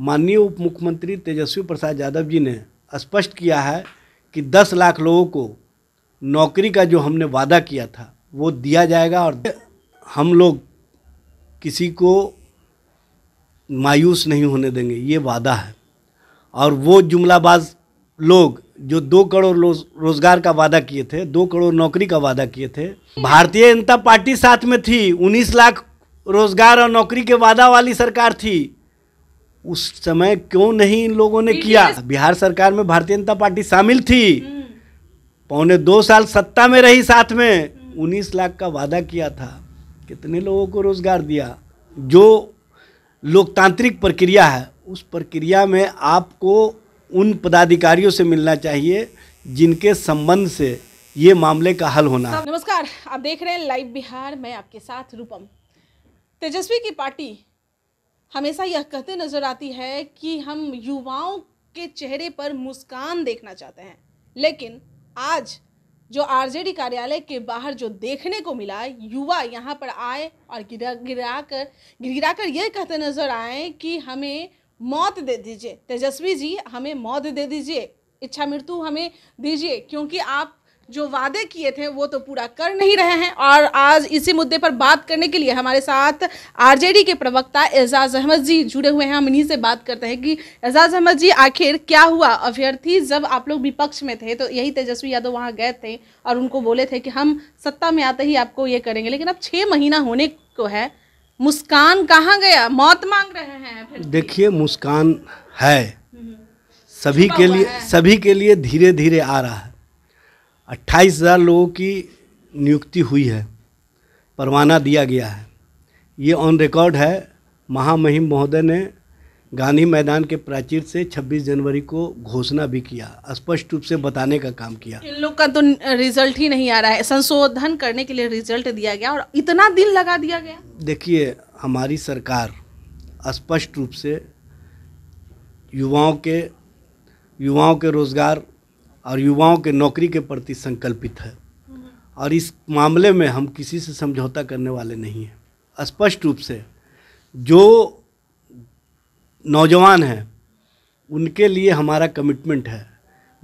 माननीय उप मुख्यमंत्री तेजस्वी प्रसाद यादव जी ने स्पष्ट किया है कि 10 लाख लोगों को नौकरी का जो हमने वादा किया था वो दिया जाएगा और हम लोग किसी को मायूस नहीं होने देंगे ये वादा है और वो जुमलाबाज लोग जो दो करोड़ रोजगार का वादा किए थे दो करोड़ नौकरी का वादा किए थे भारतीय जनता पार्टी साथ में थी 19 लाख रोजगार और नौकरी के वादा वाली सरकार थी उस समय क्यों नहीं इन लोगों ने किया बिहार सरकार में भारतीय जनता पार्टी शामिल थी हम्म। पौने दो साल सत्ता में रही साथ में हम्म। उन्नीस लाख का वादा किया था कितने लोगों को रोजगार दिया जो लोकतांत्रिक प्रक्रिया है उस प्रक्रिया में आपको उन पदाधिकारियों से मिलना चाहिए जिनके संबंध से ये मामले का हल होना नमस्कार आप देख रहे हैं लाइव बिहार मैं आपके साथ रूपम तेजस्वी की पार्टी हमेशा यह कहते नज़र आती है कि हम युवाओं के चेहरे पर मुस्कान देखना चाहते हैं लेकिन आज जो आरजेडी कार्यालय के बाहर जो देखने को मिला युवा यहाँ पर आए और गिरा गिरा कर गिरा कर यह कहते नज़र आए कि हमें मौत दे दीजिए तेजस्वी जी हमें मौत दे दीजिए इच्छा मृत्यु हमें दीजिए क्योंकि आप जो वादे किए थे वो तो पूरा कर नहीं रहे हैं और आज इसी मुद्दे पर बात करने के लिए हमारे साथ आरजेडी के प्रवक्ता एजाज अहमद जी जुड़े हुए हैं हम इन्हीं से बात करते हैं कि एजाज अहमद जी आखिर क्या हुआ अभ्यर्थी जब आप लोग विपक्ष में थे तो यही तेजस्वी यादव वहाँ गए थे और उनको बोले थे कि हम सत्ता में आते ही आपको ये करेंगे लेकिन अब छः महीना होने को है मुस्कान कहाँ गया मौत मांग रहे हैं देखिए मुस्कान हम्म। है सभी के लिए सभी के लिए धीरे धीरे आ रहा है अट्ठाईस हज़ार लोगों की नियुक्ति हुई है परवाना दिया गया है ये ऑन रिकॉर्ड है महामहिम महोदय ने गांधी मैदान के प्राचीर से 26 जनवरी को घोषणा भी किया स्पष्ट रूप से बताने का काम किया इन लोग का तो रिजल्ट ही नहीं आ रहा है संशोधन करने के लिए रिजल्ट दिया गया और इतना दिन लगा दिया गया देखिए हमारी सरकार स्पष्ट रूप से युवाओं के युवाओं के रोज़गार और युवाओं के नौकरी के प्रति संकल्पित है और इस मामले में हम किसी से समझौता करने वाले नहीं हैं स्पष्ट रूप से जो नौजवान हैं उनके लिए हमारा कमिटमेंट है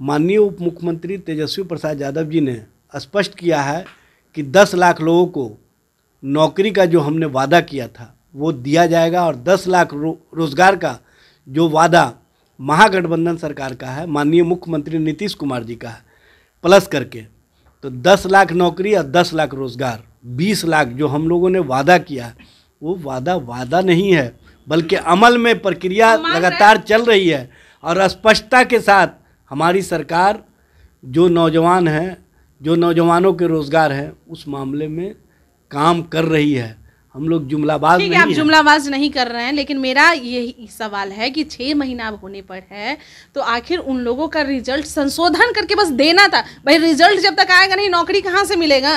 माननीय उप मुख्यमंत्री तेजस्वी प्रसाद यादव जी ने स्पष्ट किया है कि 10 लाख लोगों को नौकरी का जो हमने वादा किया था वो दिया जाएगा और 10 लाख रो, रोज़गार का जो वादा महागठबंधन सरकार का है माननीय मुख्यमंत्री नीतीश कुमार जी का है प्लस करके तो 10 लाख नौकरी और 10 लाख रोजगार 20 लाख जो हम लोगों ने वादा किया है वो वादा वादा नहीं है बल्कि अमल में प्रक्रिया लगातार चल रही है और स्पष्टता के साथ हमारी सरकार जो नौजवान हैं जो नौजवानों के रोज़गार हैं उस मामले में काम कर रही है हम लोग जुमलाबाज नहीं आप जुमलाबाज नहीं कर रहे हैं लेकिन मेरा यही सवाल है कि छह महीना अब होने पर है तो आखिर उन लोगों का रिजल्ट संशोधन करके बस देना था भाई रिजल्ट जब तक आएगा नहीं नौकरी कहाँ से मिलेगा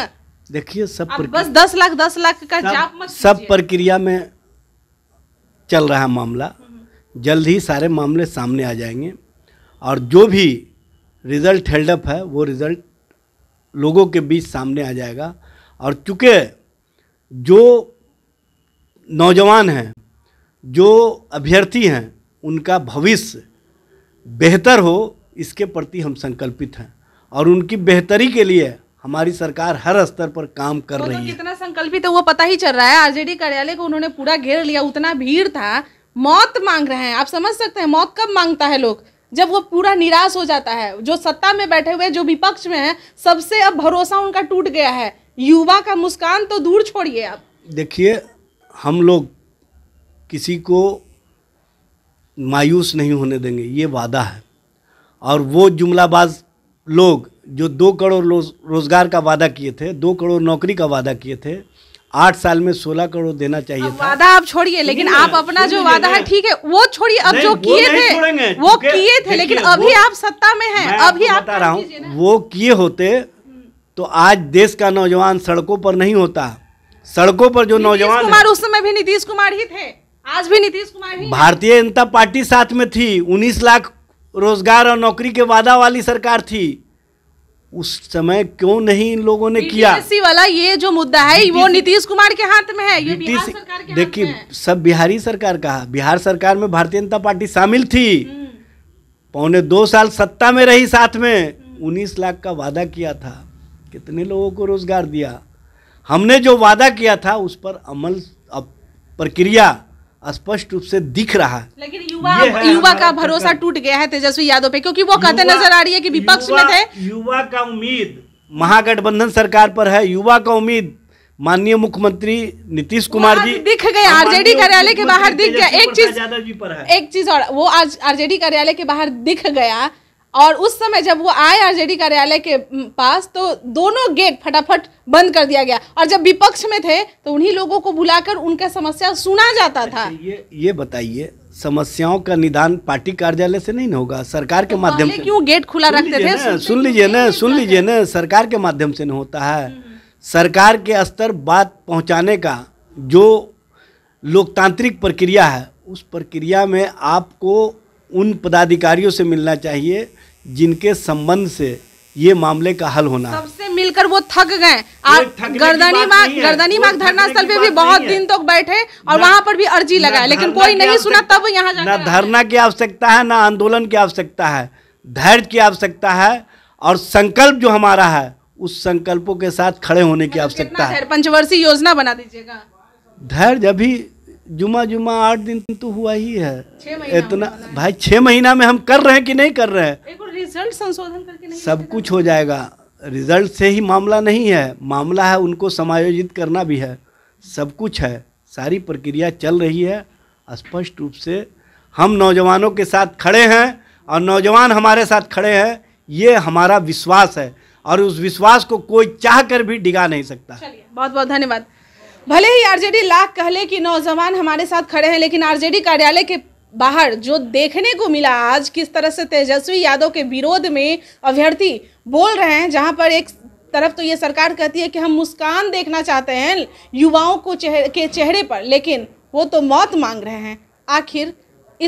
देखिए सब बस दस लाख दस लाख का जाप मत सब प्रक्रिया में चल रहा मामला हम्म। जल्द ही सारे मामले सामने आ जाएंगे और जो भी रिजल्ट हेल्डअप है वो रिजल्ट लोगों के बीच सामने आ जाएगा और चूँकि जो नौजवान हैं जो अभ्यर्थी हैं उनका भविष्य बेहतर हो इसके प्रति हम संकल्पित हैं और उनकी बेहतरी के लिए हमारी सरकार हर स्तर पर काम कर तो रही तो है कितना संकल्पित है वो पता ही चल रहा है आरजेडी कार्यालय को उन्होंने पूरा घेर लिया उतना भीड़ था मौत मांग रहे हैं आप समझ सकते हैं मौत कब मांगता है लोग जब वो पूरा निराश हो जाता है जो सत्ता में बैठे हुए जो विपक्ष में है सबसे अब भरोसा उनका टूट गया है युवा का मुस्कान तो दूर छोड़िए आप देखिए हम लोग किसी को मायूस नहीं होने देंगे ये वादा है और वो जुमलाबाज लोग जो दो करोड़ रोजगार का वादा किए थे दो करोड़ नौकरी का वादा किए थे आठ साल में सोलह करोड़ देना चाहिए था वादा आप छोड़िए लेकिन आप अपना जो वादा है ठीक है वो छोड़िए अब जो किए थे वो किए थे लेकिन अभी आप सत्ता में हैं अभी आप बता रहा हूँ वो किए होते तो आज देश का नौजवान सड़कों पर नहीं होता सड़कों पर जो नौजवान कुमार उस समय भी नीतीश कुमार ही थे आज भी नीतीश कुमार ही भारतीय जनता पार्टी साथ में थी 19 लाख रोजगार और नौकरी के वादा वाली सरकार थी उस समय क्यों नहीं इन लोगों ने किया वाला ये जो मुद्दा है वो नीतीश कुमार के हाथ में है ये बिहार सरकार के देखिए सब बिहारी सरकार का बिहार सरकार में भारतीय जनता पार्टी शामिल थी हम्म। पौने दो साल सत्ता में रही साथ में उन्नीस लाख का वादा किया था कितने लोगों को रोजगार दिया हमने जो वादा किया था उस पर अमल अब प्रक्रिया स्पष्ट रूप से दिख रहा है लेकिन युवा युवा का भरोसा टूट गया है तेजस्वी यादव पे क्योंकि वो कहते नजर आ रही है कि विपक्ष में थे युवा का उम्मीद महागठबंधन सरकार पर है युवा का उम्मीद माननीय मुख्यमंत्री नीतीश कुमार जी दिख गए आरजेडी कार्यालय के बाहर दिख गया एक चीज यादव जी एक चीज और वो आज आरजेडी कार्यालय के बाहर दिख गया और उस समय जब वो आए आरजेडी कार्यालय के पास तो दोनों गेट फटाफट बंद कर दिया गया और जब विपक्ष में थे तो उन्हीं लोगों को बुलाकर उनका समस्या सुना जाता था अच्छा, ये ये बताइए समस्याओं का निदान पार्टी कार्यालय से नहीं होगा सरकार के तो माध्यम से क्यों गेट खुला रखते थे सुन लीजिए न सुन लीजिए न सरकार के माध्यम से नहीं होता है हम्म। सरकार के स्तर बात पहुँचाने का जो लोकतांत्रिक प्रक्रिया है उस प्रक्रिया में आपको उन पदाधिकारियों से मिलना चाहिए जिनके संबंध से ये मामले का हल होना सबसे मिलकर वो थक गए गर्दनी मार्ग गर्दनी मार्ग धरना स्थल पे भी बहुत दिन तक तो बैठे और वहाँ पर भी अर्जी लगाए लेकिन कोई नहीं सुना तब यहाँ ना धरना की आवश्यकता है ना आंदोलन की आवश्यकता है धैर्य की आवश्यकता है और संकल्प जो हमारा है उस संकल्पों के साथ खड़े होने की मतलब आवश्यकता है पंचवर्षीय योजना बना दीजिएगा धैर्य अभी जुमा जुमा आठ दिन तो हुआ ही है इतना भाई छह महीना में हम कर रहे हैं कि नहीं कर रहे हैं रिजल्ट संशोधन करके नहीं सब कुछ हो जाएगा रिजल्ट से ही मामला नहीं है मामला है उनको समायोजित करना भी है सब कुछ है सारी प्रक्रिया चल रही है स्पष्ट रूप से हम नौजवानों के साथ खड़े हैं और नौजवान हमारे साथ खड़े हैं ये हमारा विश्वास है और उस विश्वास को कोई चाह कर भी डिगा नहीं सकता बहुत बहुत धन्यवाद भले ही आरजेडी लाख कहले कि नौजवान हमारे साथ खड़े हैं लेकिन आरजेडी कार्यालय के बाहर जो देखने को मिला आज किस तरह से तेजस्वी यादव के विरोध में अभ्यर्थी बोल रहे हैं जहां पर एक तरफ तो ये सरकार कहती है कि हम मुस्कान देखना चाहते हैं युवाओं को चेहरे के चेहरे पर लेकिन वो तो मौत मांग रहे हैं आखिर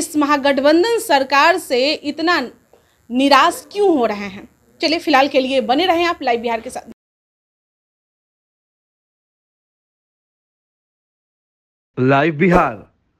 इस महागठबंधन सरकार से इतना निराश क्यों हो रहे हैं चलिए फिलहाल के लिए बने रहें आप लाइव बिहार के साथ लाइव बिहार